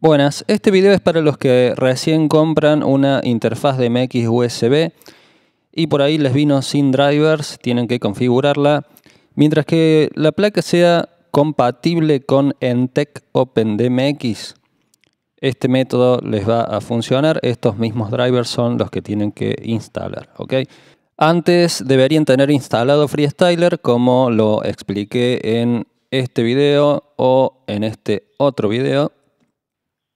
Buenas, este video es para los que recién compran una interfaz de MX USB y por ahí les vino sin drivers, tienen que configurarla, mientras que la placa sea compatible con Entec OpenDMX. Este método les va a funcionar, estos mismos drivers son los que tienen que instalar, ¿ok? Antes deberían tener instalado Freestyler como lo expliqué en este video o en este otro video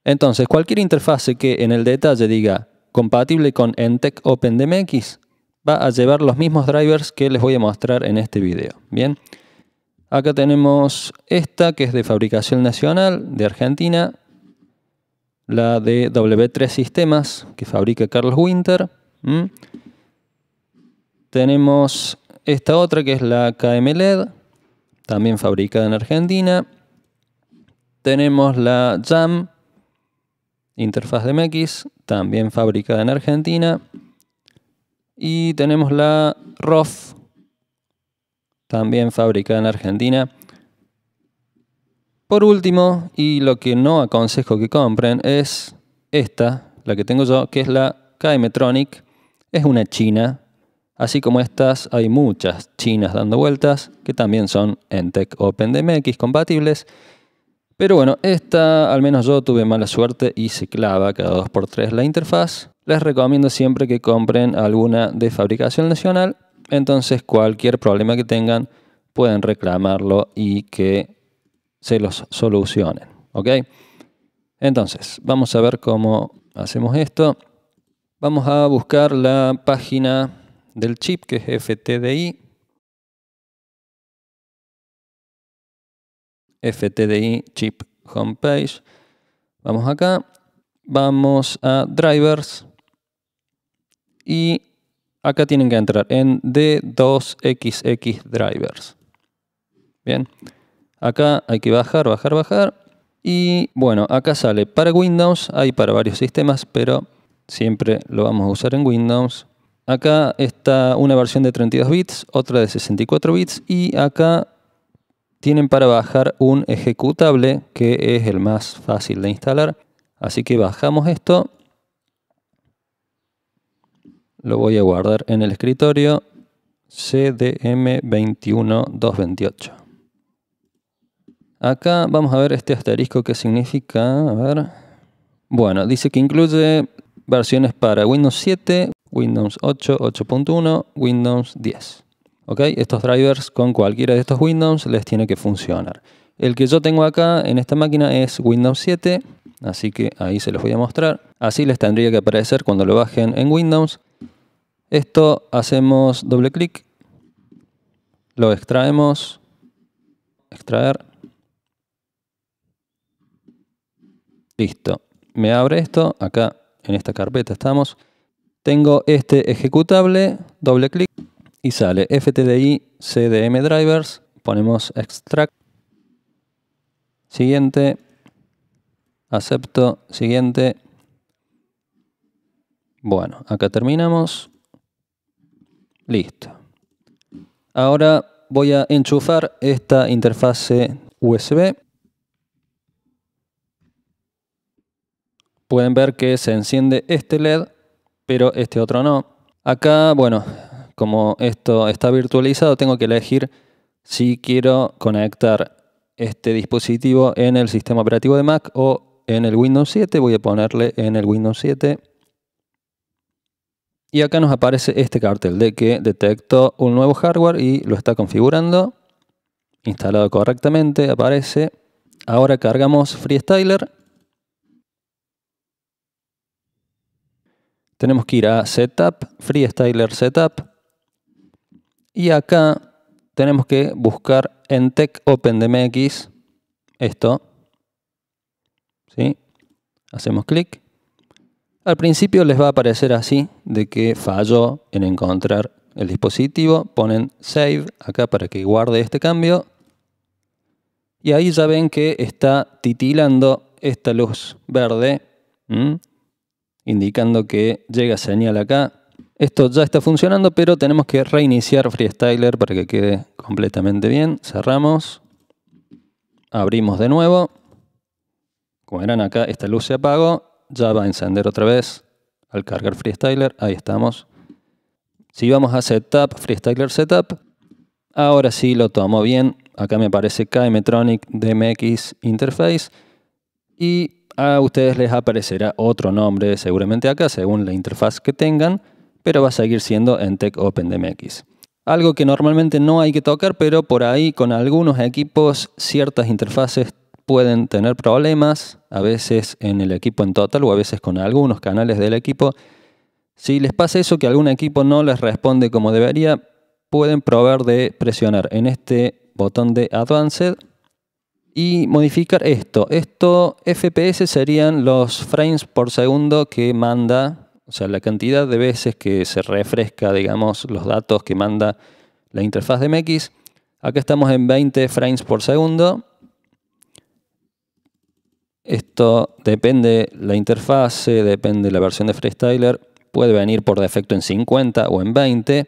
entonces, cualquier interfase que en el detalle diga compatible con Entech OpenDMX va a llevar los mismos drivers que les voy a mostrar en este video. Bien, acá tenemos esta que es de fabricación nacional de Argentina, la de W3 Sistemas que fabrica Carlos Winter. Mm. Tenemos esta otra que es la KMLED, también fabricada en Argentina. Tenemos la JAM, Interfaz de MX, también fabricada en Argentina. Y tenemos la ROF, también fabricada en Argentina. Por último, y lo que no aconsejo que compren, es esta, la que tengo yo, que es la Kaimetronic. Es una china. Así como estas, hay muchas chinas dando vueltas que también son en Tech Open DMX compatibles. Pero bueno, esta al menos yo tuve mala suerte y se clava cada 2x3 la interfaz. Les recomiendo siempre que compren alguna de fabricación nacional, entonces cualquier problema que tengan pueden reclamarlo y que se los solucionen. ¿Ok? Entonces, vamos a ver cómo hacemos esto. Vamos a buscar la página del chip que es FTDI FTDI chip homepage. Vamos acá, vamos a drivers y acá tienen que entrar en D2XX drivers. Bien, acá hay que bajar, bajar, bajar. Y bueno, acá sale para Windows, hay para varios sistemas, pero siempre lo vamos a usar en Windows. Acá está una versión de 32 bits, otra de 64 bits y acá tienen para bajar un ejecutable que es el más fácil de instalar. Así que bajamos esto. Lo voy a guardar en el escritorio CDM21228. Acá vamos a ver este asterisco que significa. A ver. Bueno, dice que incluye versiones para Windows 7, Windows 8, 8.1, Windows 10. ¿ok? Estos drivers con cualquiera de estos Windows les tiene que funcionar. El que yo tengo acá en esta máquina es Windows 7, así que ahí se los voy a mostrar. Así les tendría que aparecer cuando lo bajen en Windows. Esto hacemos doble clic, lo extraemos, extraer. Listo, me abre esto, acá en esta carpeta estamos. Tengo este ejecutable, doble clic, y sale ftdi cdm drivers, ponemos extract, siguiente, acepto, siguiente. Bueno, acá terminamos. Listo. Ahora voy a enchufar esta interfase USB. Pueden ver que se enciende este LED, pero este otro no. Acá, bueno, como esto está virtualizado, tengo que elegir si quiero conectar este dispositivo en el sistema operativo de Mac o en el Windows 7. Voy a ponerle en el Windows 7. Y acá nos aparece este cartel de que detecto un nuevo hardware y lo está configurando. Instalado correctamente, aparece. Ahora cargamos FreeStyler. Tenemos que ir a Setup, FreeStyler Setup. Y acá tenemos que buscar en Tech OpenDMX esto. ¿Sí? Hacemos clic. Al principio les va a aparecer así de que falló en encontrar el dispositivo. Ponen Save acá para que guarde este cambio. Y ahí ya ven que está titilando esta luz verde, indicando que llega señal acá esto ya está funcionando, pero tenemos que reiniciar Freestyler para que quede completamente bien. Cerramos. Abrimos de nuevo. Como verán acá, esta luz se apagó. Ya va a encender otra vez al cargar Freestyler. Ahí estamos. Si vamos a Setup, Freestyler Setup. Ahora sí lo tomo bien. Acá me aparece KMtronic DMX Interface. Y a ustedes les aparecerá otro nombre seguramente acá, según la interfaz que tengan pero va a seguir siendo en Open OpenDMX. Algo que normalmente no hay que tocar, pero por ahí con algunos equipos ciertas interfaces pueden tener problemas, a veces en el equipo en total o a veces con algunos canales del equipo. Si les pasa eso que algún equipo no les responde como debería, pueden probar de presionar en este botón de Advanced y modificar esto. Esto FPS serían los frames por segundo que manda o sea, la cantidad de veces que se refresca, digamos, los datos que manda la interfaz de MX. Acá estamos en 20 frames por segundo. Esto depende la interfaz, depende la versión de Freestyler. Puede venir por defecto en 50 o en 20.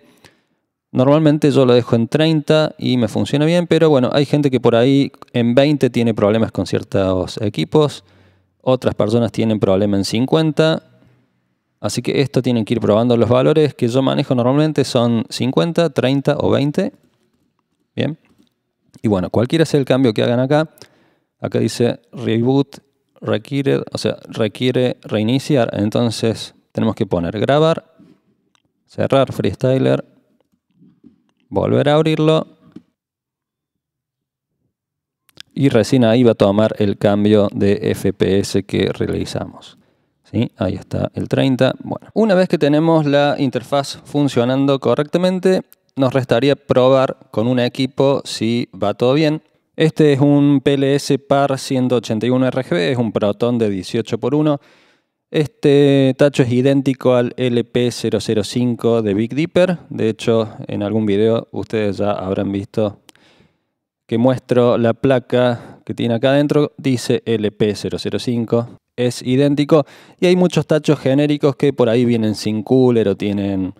Normalmente yo lo dejo en 30 y me funciona bien, pero bueno, hay gente que por ahí en 20 tiene problemas con ciertos equipos. Otras personas tienen problemas en 50 Así que esto tienen que ir probando. Los valores que yo manejo normalmente son 50, 30 o 20. Bien. Y bueno, cualquiera sea el cambio que hagan acá, acá dice reboot requiere, o sea, requiere reiniciar. Entonces tenemos que poner grabar, cerrar freestyler, volver a abrirlo. Y recién ahí va a tomar el cambio de FPS que realizamos. Ahí está el 30. Bueno, una vez que tenemos la interfaz funcionando correctamente, nos restaría probar con un equipo si va todo bien. Este es un PLS PAR 181 RGB, es un protón de 18 x 1. Este tacho es idéntico al LP005 de Big Dipper. De hecho, en algún video ustedes ya habrán visto que muestro la placa que tiene acá adentro. Dice LP005 es idéntico. Y hay muchos tachos genéricos que por ahí vienen sin cooler o tienen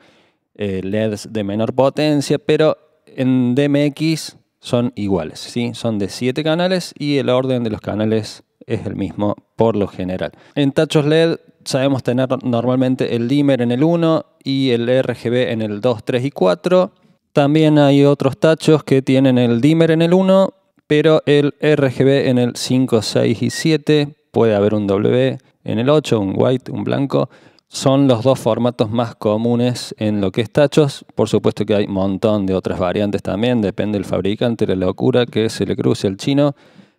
eh, LEDs de menor potencia, pero en DMX son iguales, ¿sí? Son de 7 canales y el orden de los canales es el mismo por lo general. En tachos LED sabemos tener normalmente el dimmer en el 1 y el RGB en el 2, 3 y 4. También hay otros tachos que tienen el dimmer en el 1, pero el RGB en el 5, 6 y 7 puede haber un W en el 8, un white, un blanco. Son los dos formatos más comunes en lo que es tachos. Por supuesto que hay un montón de otras variantes también, depende del fabricante, la locura que se le cruce al chino.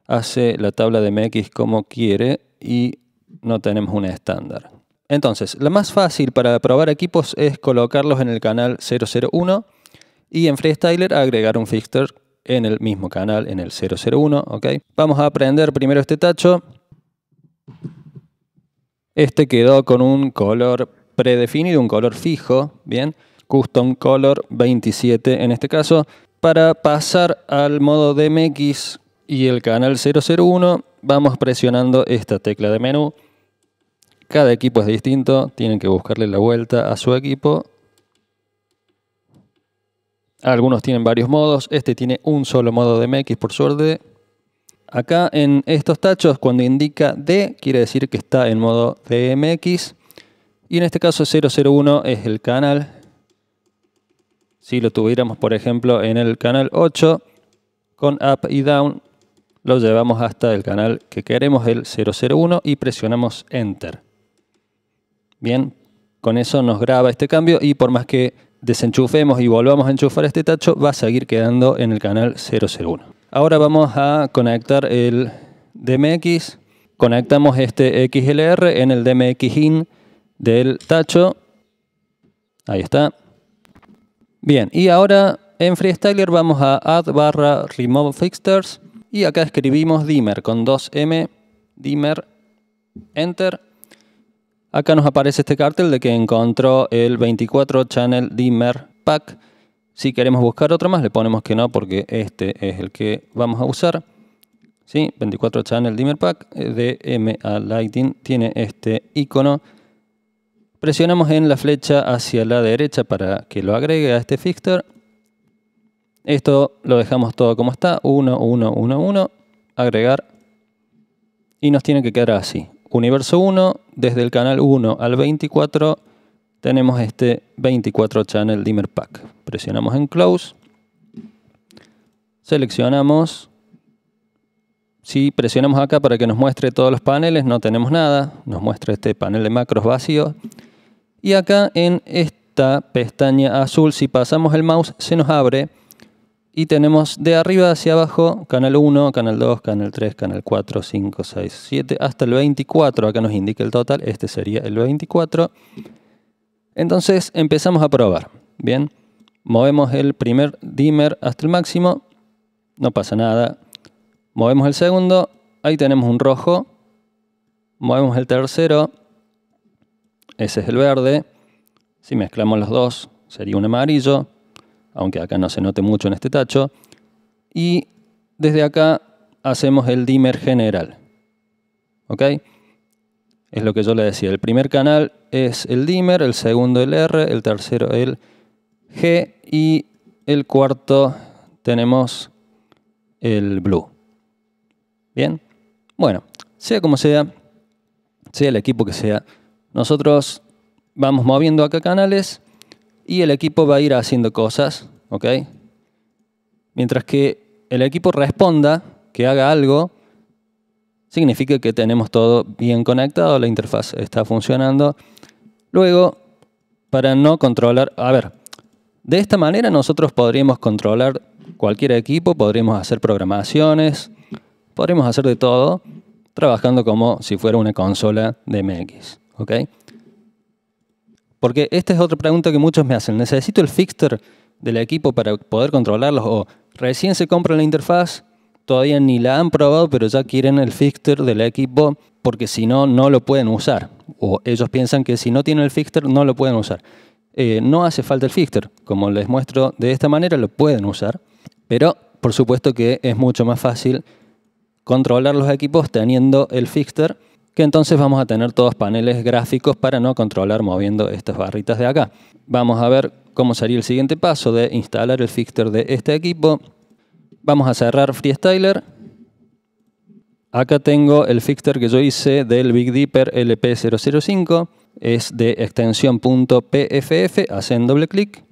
Hace la tabla de MX como quiere y no tenemos un estándar. Entonces, la más fácil para probar equipos es colocarlos en el canal 001 y en Freestyler agregar un fixture en el mismo canal, en el 001, ¿ok? Vamos a aprender primero este tacho. Este quedó con un color predefinido, un color fijo, bien, custom color 27 en este caso. Para pasar al modo DMX y el canal 001, vamos presionando esta tecla de menú. Cada equipo es distinto, tienen que buscarle la vuelta a su equipo. Algunos tienen varios modos, este tiene un solo modo DMX por suerte. Acá en estos tachos, cuando indica D, quiere decir que está en modo DMX. Y en este caso 001 es el canal. Si lo tuviéramos, por ejemplo, en el canal 8, con up y down, lo llevamos hasta el canal que queremos, el 001, y presionamos Enter. Bien, con eso nos graba este cambio y por más que desenchufemos y volvamos a enchufar este tacho, va a seguir quedando en el canal 001. Ahora vamos a conectar el DMX. Conectamos este XLR en el DMX-IN del tacho. Ahí está. Bien, y ahora en Freestyler vamos a add barra remove fixtures y acá escribimos dimmer con 2M, dimmer, enter. Acá nos aparece este cartel de que encontró el 24 channel dimmer pack si queremos buscar otro más, le ponemos que no porque este es el que vamos a usar. ¿Sí? 24 Channel Dimmer Pack eh, de Lighting tiene este icono. Presionamos en la flecha hacia la derecha para que lo agregue a este fixture. Esto lo dejamos todo como está, 1, 1, 1, 1, agregar. Y nos tiene que quedar así. Universo 1, desde el canal 1 al 24, tenemos este 24 channel dimmer pack. Presionamos en close. Seleccionamos. Si presionamos acá para que nos muestre todos los paneles, no tenemos nada. Nos muestra este panel de macros vacío. Y acá en esta pestaña azul, si pasamos el mouse, se nos abre. Y tenemos de arriba hacia abajo canal 1, canal 2, canal 3, canal 4, 5, 6, 7, hasta el 24. Acá nos indica el total. Este sería el 24. Entonces empezamos a probar. Bien, movemos el primer dimmer hasta el máximo, no pasa nada. Movemos el segundo, ahí tenemos un rojo. Movemos el tercero, ese es el verde. Si mezclamos los dos, sería un amarillo, aunque acá no se note mucho en este tacho. Y desde acá hacemos el dimmer general. ¿Ok? Es lo que yo le decía. El primer canal es el dimmer, el segundo el R, el tercero el G y el cuarto tenemos el blue. Bien, bueno, sea como sea, sea el equipo que sea, nosotros vamos moviendo acá canales y el equipo va a ir haciendo cosas, ¿ok? Mientras que el equipo responda, que haga algo, significa que tenemos todo bien conectado, la interfaz está funcionando. Luego, para no controlar, a ver, de esta manera nosotros podríamos controlar cualquier equipo, podríamos hacer programaciones, podríamos hacer de todo trabajando como si fuera una consola de MX. ¿ok? Porque esta es otra pregunta que muchos me hacen. ¿Necesito el fixture del equipo para poder controlarlos? ¿O recién se compra la interfaz? todavía ni la han probado, pero ya quieren el fixter del equipo porque si no, no lo pueden usar. O ellos piensan que si no tienen el fixter no lo pueden usar. Eh, no hace falta el fixter Como les muestro de esta manera, lo pueden usar. Pero por supuesto que es mucho más fácil controlar los equipos teniendo el fixter que entonces vamos a tener todos paneles gráficos para no controlar moviendo estas barritas de acá. Vamos a ver cómo sería el siguiente paso de instalar el fixter de este equipo Vamos a cerrar Freestyler. Acá tengo el fixter que yo hice del Big Dipper LP005. Es de extensión .pff. Hacen doble clic.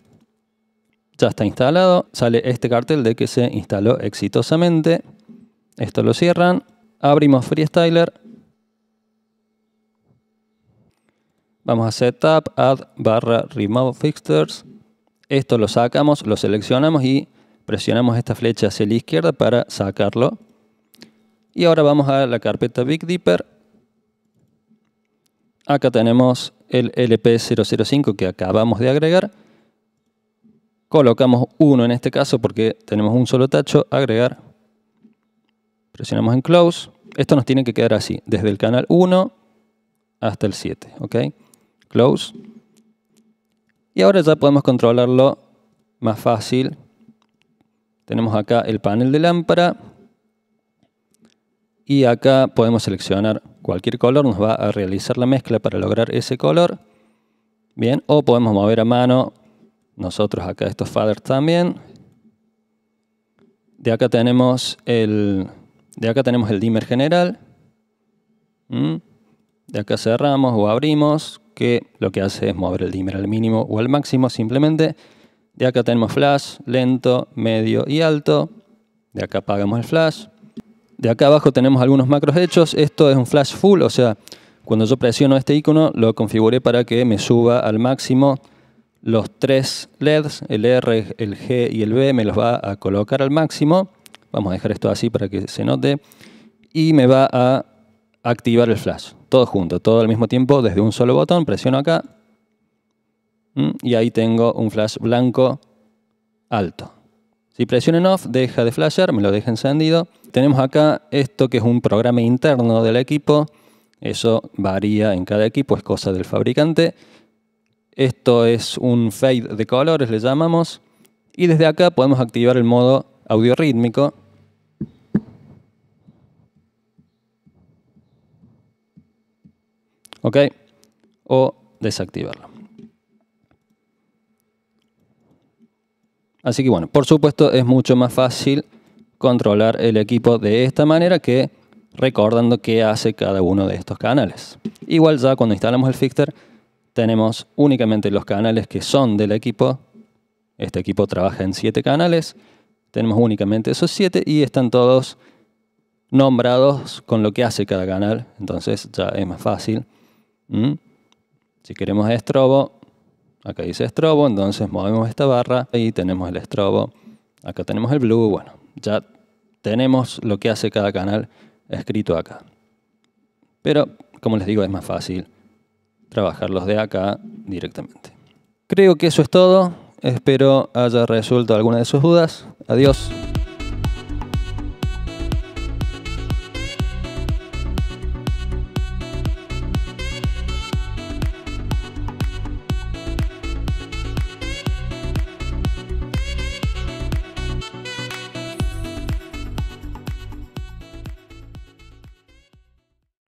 Ya está instalado. Sale este cartel de que se instaló exitosamente. Esto lo cierran. Abrimos Freestyler. Vamos a Setup, Add, barra Remove Fixtures. Esto lo sacamos, lo seleccionamos y Presionamos esta flecha hacia la izquierda para sacarlo. Y ahora vamos a la carpeta Big Dipper. Acá tenemos el LP005 que acabamos de agregar. Colocamos uno en este caso porque tenemos un solo tacho. Agregar. Presionamos en Close. Esto nos tiene que quedar así, desde el canal 1 hasta el 7. ¿ok? Close. Y ahora ya podemos controlarlo más fácil tenemos acá el panel de lámpara y acá podemos seleccionar cualquier color, nos va a realizar la mezcla para lograr ese color. Bien, o podemos mover a mano nosotros acá estos faders también. De acá tenemos el, de acá tenemos el dimmer general. Mm. De acá cerramos o abrimos, que lo que hace es mover el dimmer al mínimo o al máximo simplemente. De acá tenemos flash, lento, medio y alto. De acá apagamos el flash. De acá abajo tenemos algunos macros hechos. Esto es un flash full, o sea, cuando yo presiono este icono lo configuré para que me suba al máximo los tres LEDs, el R, el G y el B, me los va a colocar al máximo. Vamos a dejar esto así para que se note. Y me va a activar el flash, todo junto, todo al mismo tiempo, desde un solo botón, presiono acá y ahí tengo un flash blanco alto. Si presiono en off, deja de flashear, me lo deja encendido. Tenemos acá esto que es un programa interno del equipo. Eso varía en cada equipo, es cosa del fabricante. Esto es un fade de colores, le llamamos. Y desde acá podemos activar el modo audio rítmico. ¿Ok? O desactivarlo. Así que bueno, por supuesto es mucho más fácil controlar el equipo de esta manera que recordando qué hace cada uno de estos canales. Igual ya cuando instalamos el Fixter tenemos únicamente los canales que son del equipo. Este equipo trabaja en siete canales. Tenemos únicamente esos siete y están todos nombrados con lo que hace cada canal. Entonces ya es más fácil. ¿Mm? Si queremos estrobo, Acá dice estrobo, entonces movemos esta barra y tenemos el estrobo. Acá tenemos el blue, bueno, ya tenemos lo que hace cada canal escrito acá. Pero, como les digo, es más fácil trabajarlos de acá directamente. Creo que eso es todo. Espero haya resuelto alguna de sus dudas. Adiós.